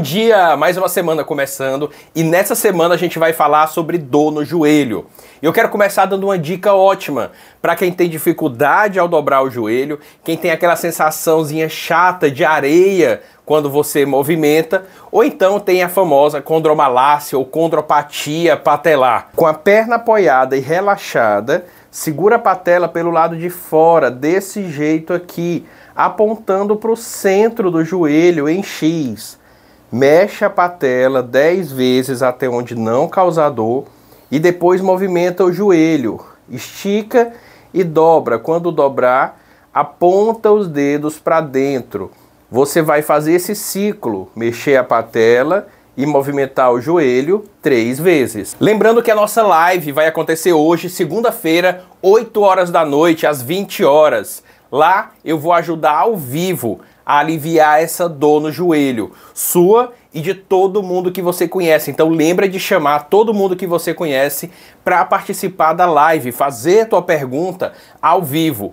dia, mais uma semana começando, e nessa semana a gente vai falar sobre dor no joelho. Eu quero começar dando uma dica ótima para quem tem dificuldade ao dobrar o joelho, quem tem aquela sensaçãozinha chata de areia quando você movimenta, ou então tem a famosa condromalácia ou condropatia patelar. Com a perna apoiada e relaxada, segura a patela pelo lado de fora, desse jeito aqui, apontando para o centro do joelho em X mexe a patela 10 vezes até onde não causar dor e depois movimenta o joelho, estica e dobra. Quando dobrar, aponta os dedos para dentro. Você vai fazer esse ciclo, mexer a patela e movimentar o joelho três vezes. Lembrando que a nossa live vai acontecer hoje, segunda-feira, 8 horas da noite, às 20 horas. Lá eu vou ajudar ao vivo a aliviar essa dor no joelho, sua e de todo mundo que você conhece. Então lembra de chamar todo mundo que você conhece para participar da live, fazer a tua pergunta ao vivo.